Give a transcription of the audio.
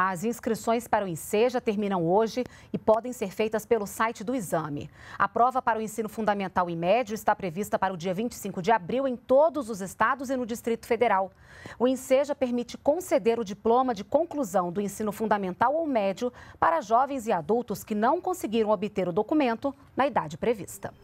As inscrições para o INSEJA terminam hoje e podem ser feitas pelo site do exame. A prova para o ensino fundamental e médio está prevista para o dia 25 de abril em todos os estados e no Distrito Federal. O INSEJA permite conceder o diploma de conclusão do ensino fundamental ou médio para jovens e adultos que não conseguiram obter o documento na idade prevista.